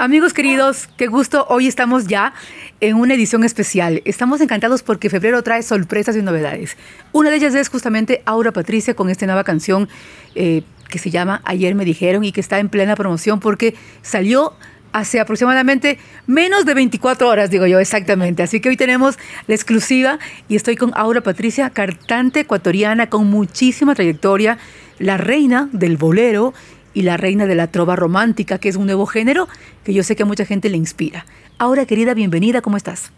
Amigos queridos, qué gusto. Hoy estamos ya en una edición especial. Estamos encantados porque febrero trae sorpresas y novedades. Una de ellas es justamente Aura Patricia con esta nueva canción eh, que se llama Ayer me dijeron y que está en plena promoción porque salió hace aproximadamente menos de 24 horas, digo yo, exactamente. Así que hoy tenemos la exclusiva y estoy con Aura Patricia, cantante ecuatoriana con muchísima trayectoria, la reina del bolero y la reina de la trova romántica, que es un nuevo género que yo sé que a mucha gente le inspira. Ahora, querida, bienvenida, ¿cómo estás?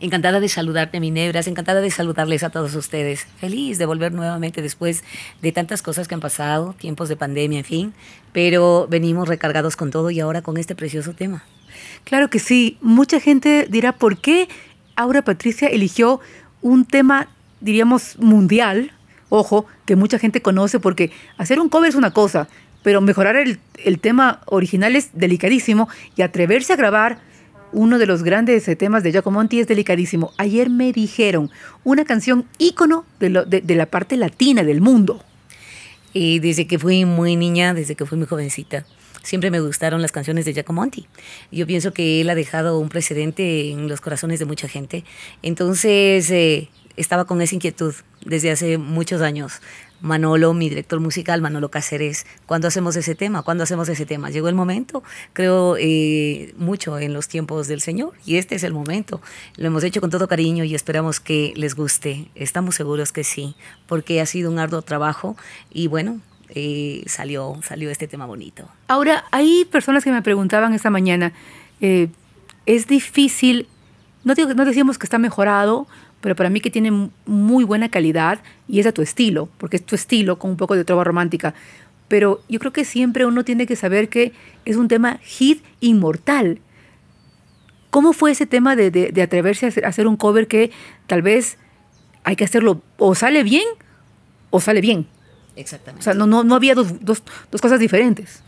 Encantada de saludarte, Minebras, encantada de saludarles a todos ustedes. Feliz de volver nuevamente después de tantas cosas que han pasado, tiempos de pandemia, en fin, pero venimos recargados con todo y ahora con este precioso tema. Claro que sí, mucha gente dirá, ¿por qué Aura Patricia eligió un tema, diríamos, mundial? Ojo, que mucha gente conoce porque hacer un cover es una cosa, pero mejorar el, tema original es delicadísimo y atreverse a grabar uno de los grandes eh, temas de Giacomonti es delicadísimo. Ayer me dijeron una canción ícono de, la parte latina del mundo. Y desde que fui muy niña, desde que fui muy jovencita, siempre me gustaron las canciones de Giacomonti. Yo pienso que él ha dejado un precedente en los corazones de mucha gente. Entonces, eh, estaba con esa inquietud desde hace muchos años. Manolo, mi director musical, Manolo Cáceres, ¿cuándo hacemos ese tema? ¿Cuándo hacemos ese tema? Llegó el momento, creo eh, mucho en los tiempos del Señor, y este es el momento. Lo hemos hecho con todo cariño y esperamos que les guste. Estamos seguros que sí, porque ha sido un arduo trabajo y bueno, eh, salió, salió este tema bonito. Ahora, hay personas que me preguntaban esta mañana, eh, ¿es difícil? No, digo, no decíamos que está mejorado, pero para mí que tiene muy buena calidad y es a tu estilo, porque es tu estilo con un poco de trova romántica. Pero yo creo que siempre uno tiene que saber que es un tema hit inmortal. ¿Cómo fue ese tema de, de, atreverse a hacer, un cover que tal vez hay que hacerlo o sale bien o sale bien? Exactamente. O sea, no, no, no había dos, dos, dos, cosas diferentes.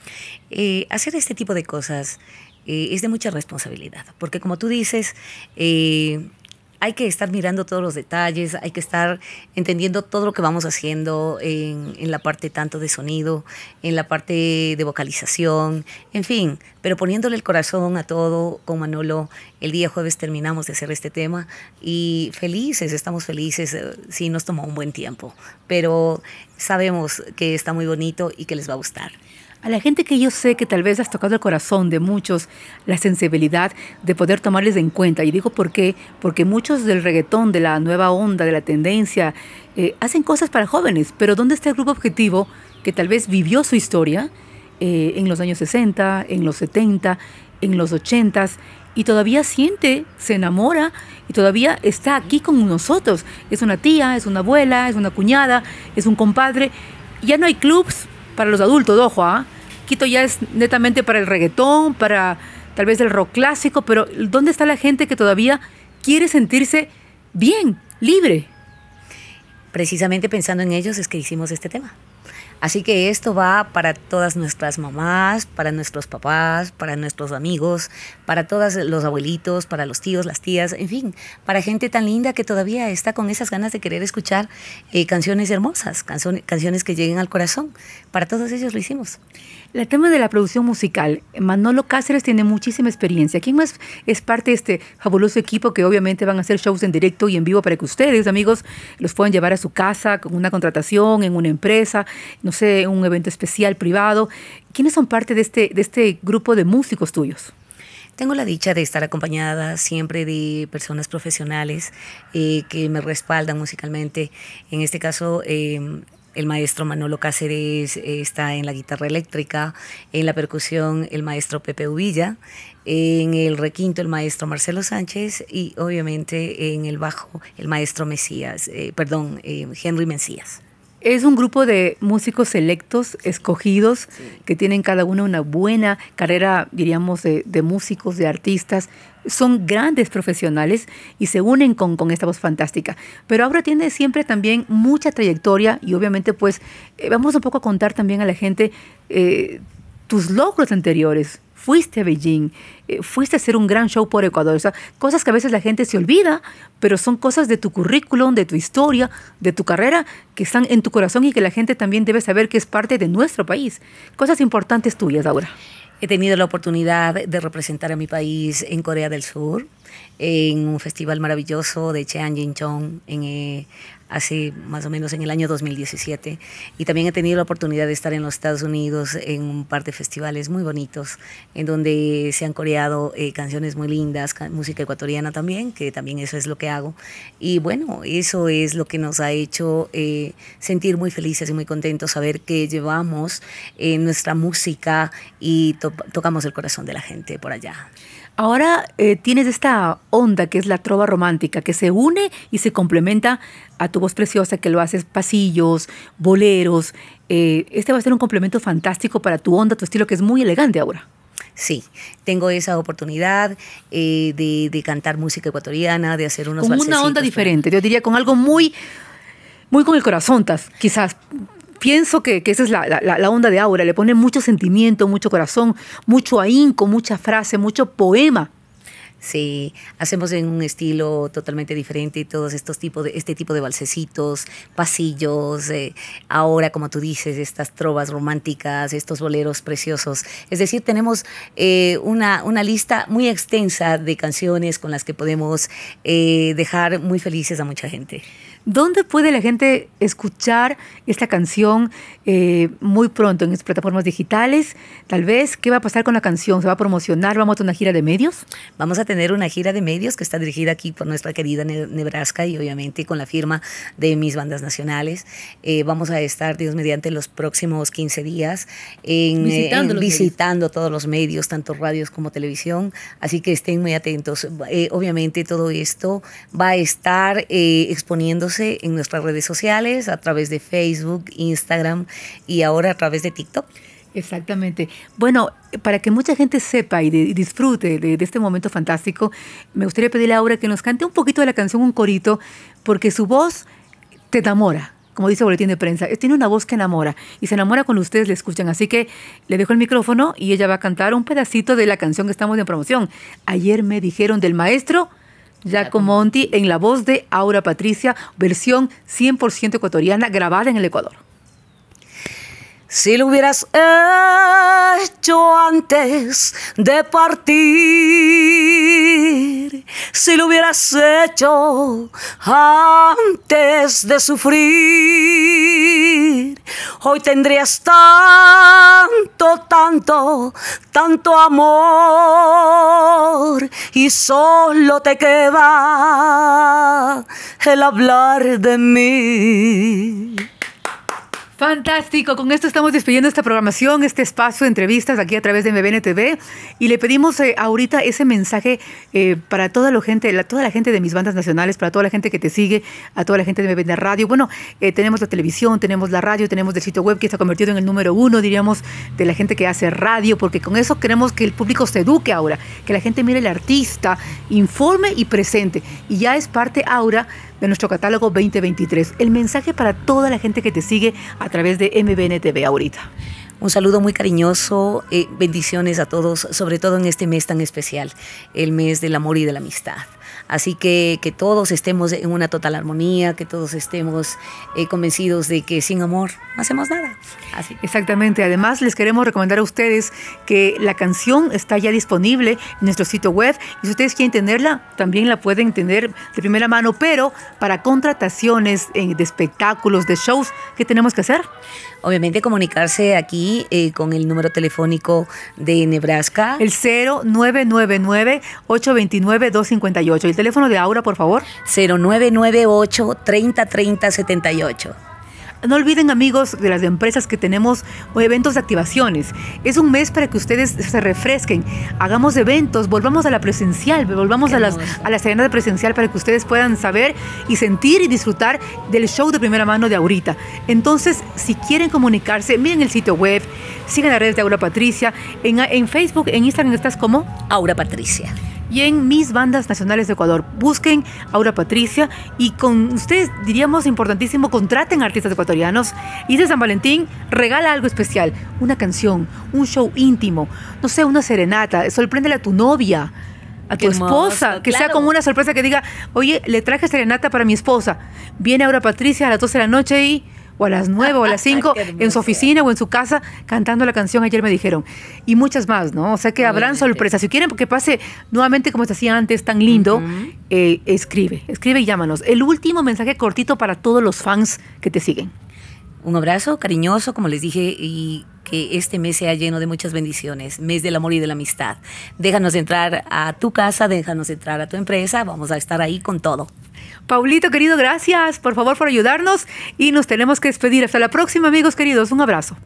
Eh, hacer este tipo de cosas eh, es de mucha responsabilidad, porque como tú dices, eh, hay que estar mirando todos los detalles, hay que estar entendiendo todo lo que vamos haciendo en, la parte tanto de sonido, en la parte de vocalización, en fin, pero poniéndole el corazón a todo con Manolo. El día jueves terminamos de hacer este tema y felices, estamos felices, eh, sí nos tomó un buen tiempo, pero sabemos que está muy bonito y que les va a gustar. A la gente que yo sé que tal vez has tocado el corazón de muchos, la sensibilidad de poder tomarles en cuenta. Y digo por qué, porque muchos del reggaetón, de la nueva onda, de la tendencia, eh, hacen cosas para jóvenes. Pero ¿dónde está el grupo objetivo que tal vez vivió su historia eh, en los años 60, en los 70, en los 80 y todavía siente, se enamora y todavía está aquí con nosotros. Es una tía, es una abuela, es una cuñada, es un compadre. Ya no hay clubs para los adultos, ojo, ¿ah? Quito ya es netamente para el reggaetón, para tal vez el rock clásico, pero ¿dónde está la gente que todavía quiere sentirse bien, libre? Precisamente pensando en ellos es que hicimos este tema. Así que esto va para todas nuestras mamás, para nuestros papás, para nuestros amigos, para todos los abuelitos, para los tíos, las tías, en fin, para gente tan linda que todavía está con esas ganas de querer escuchar eh, canciones hermosas, canciones que lleguen al corazón. Para todos ellos lo hicimos. La tema de la producción musical, Manolo Cáceres tiene muchísima experiencia. ¿Quién más es parte de este fabuloso equipo que obviamente van a hacer shows en directo y en vivo para que ustedes, amigos, los puedan llevar a su casa con una contratación, en una empresa? un evento especial, privado. ¿Quiénes son parte de este, de este grupo de músicos tuyos? Tengo la dicha de estar acompañada siempre de personas profesionales eh, que me respaldan musicalmente. En este caso, em, el maestro Manolo Cáceres eh, está en la guitarra eléctrica, en la percusión el maestro Pepe Uvilla, en el requinto el maestro Marcelo Sánchez y obviamente en el bajo el maestro Mesías, eh, perdón, Henry Mesías. Es un grupo de músicos selectos, escogidos, que tienen cada uno una buena carrera, diríamos, de, músicos, de artistas. Son grandes profesionales y se unen con, con esta voz fantástica. Pero ahora tiene siempre también mucha trayectoria y obviamente pues eh, vamos un poco a contar también a la gente eh, tus logros anteriores fuiste a Beijing, eh, fuiste a hacer un gran show por Ecuador. O cosas que a veces la gente se olvida, pero son cosas de tu currículum, de tu historia, de tu carrera, que están en tu corazón y que la gente también debe saber que es parte de nuestro país. Cosas importantes tuyas, Laura. He tenido la oportunidad de representar a mi país en Corea del Sur, en un festival maravilloso de Chean Jin Chong, en, eh, hace más o menos en el año 2017. Y también he tenido la oportunidad de estar en los Estados Unidos en un par de festivales muy bonitos, en donde se han coreado eh, canciones muy lindas, música ecuatoriana también, que también eso es lo que hago. Y bueno, eso es lo que nos ha hecho eh, sentir muy felices y muy contentos, saber que llevamos eh, nuestra música y tocamos el corazón de la gente por allá. Ahora eh, tienes esta onda que es la trova romántica, que se une y se complementa a tu voz preciosa, que lo haces pasillos, boleros. Eh, este va a ser un complemento fantástico para tu onda, tu estilo, que es muy elegante ahora. Sí, tengo esa oportunidad eh, de, cantar música ecuatoriana, de hacer unos Con una onda diferente, yo diría con algo muy muy con el corazón, quizás pienso que, esa es la, onda de Aura, le pone mucho sentimiento, mucho corazón, mucho ahínco, mucha frase, mucho poema. Sí, hacemos en un estilo totalmente diferente todos estos tipos de este tipo de balsecitos, pasillos, eh, ahora como tú dices, estas trovas románticas, estos boleros preciosos. Es decir, tenemos eh, una, lista muy extensa de canciones con las que podemos eh, dejar muy felices a mucha gente. ¿Dónde puede la gente escuchar esta canción eh, muy pronto? ¿En las plataformas digitales? Tal vez, ¿qué va a pasar con la canción? ¿Se va a promocionar? ¿Vamos a tener una gira de medios? Vamos a tener una gira de medios que está dirigida aquí por nuestra querida Nebraska y obviamente con la firma de mis bandas nacionales. Eh, vamos a estar, Dios mediante, los próximos 15 días en, eh, visitando, todos los medios, tanto radios como televisión. Así que estén muy atentos. obviamente todo esto va a estar exponiéndose en nuestras redes sociales, a través de Facebook, Instagram y ahora a través de TikTok. Exactamente. Bueno, para que mucha gente sepa y, disfrute de, este momento fantástico, me gustaría pedirle a Aura que nos cante un poquito de la canción Un Corito, porque su voz te enamora, como dice boletín de prensa. Tiene una voz que enamora y se enamora cuando ustedes le escuchan. Así que le dejo el micrófono y ella va a cantar un pedacito de la canción que estamos en promoción. Ayer me dijeron del maestro. Monti en la voz de Aura Patricia, versión 100% ecuatoriana grabada en el Ecuador. Si lo hubieras hecho antes de partir, si lo hubieras hecho antes de sufrir Hoy tendrías tanto, tanto, tanto amor y solo te queda el hablar de mí. Fantástico, con esto estamos despidiendo esta programación, este espacio de entrevistas aquí a través de MBN TV y le pedimos eh, ahorita ese mensaje eh, para toda la gente, toda la gente de mis bandas nacionales, para toda la gente que te sigue, a toda la gente de MBN Radio. Bueno, eh, tenemos la televisión, tenemos la radio, tenemos el sitio web que está convertido en el número uno, diríamos, de la gente que hace radio, porque con eso queremos que el público se eduque ahora, que la gente mire el artista, informe y presente. Y ya es parte ahora en nuestro catálogo 2023. El mensaje para toda la gente que te sigue a través de MBNTV ahorita. Un saludo muy cariñoso, eh, bendiciones a todos, sobre todo en este mes tan especial, el mes del amor y de la amistad. Así que que todos estemos en una total armonía, que todos estemos eh, convencidos de que sin amor no hacemos nada. Así. Exactamente. Además, les queremos recomendar a ustedes que la canción está ya disponible en nuestro sitio web y si ustedes quieren tenerla, también la pueden tener de primera mano, pero para contrataciones eh, de espectáculos, de shows, ¿qué tenemos que hacer? Obviamente comunicarse aquí eh, con el número telefónico de Nebraska. El 0999 829 258 ¿El teléfono de Aura, por favor? 0998 3030 78. No olviden amigos de las empresas que tenemos O eventos de activaciones. Es un mes para que ustedes se refresquen, hagamos eventos, volvamos a la presencial, volvamos a la de presencial para que ustedes puedan saber y sentir y disfrutar del show de primera mano de ahorita Entonces, si quieren comunicarse, miren el sitio web, sigan las redes de Aura Patricia. en Facebook, en Instagram estás como Aura Patricia y en mis bandas nacionales de Ecuador. Busquen Aura Patricia y con ustedes, diríamos importantísimo, contraten artistas ecuatorianos. Y de San Valentín, regala algo especial, una canción, un show íntimo, no sé, una serenata, sorprende a tu novia. A tu esposa, que sea como una sorpresa que diga, oye, le traje serenata para mi esposa. Viene Aura Patricia a las 12 de la noche y o a las 9 o a las 5 en su oficina o en su casa cantando la canción, ayer me dijeron. Y muchas más, ¿no? O sea que habrán sorpresas. Si quieren que pase nuevamente como se hacía antes, tan lindo, eh, escribe, escribe y llámanos. El último mensaje cortito para todos los fans que te siguen. Un abrazo cariñoso, como les dije, y que este mes sea lleno de muchas bendiciones, mes del amor y de la amistad. Déjanos entrar a tu casa, déjanos entrar a tu empresa, vamos a estar ahí con todo. Paulito, querido, gracias por favor por ayudarnos y nos tenemos que despedir. Hasta la próxima, amigos queridos. Un abrazo.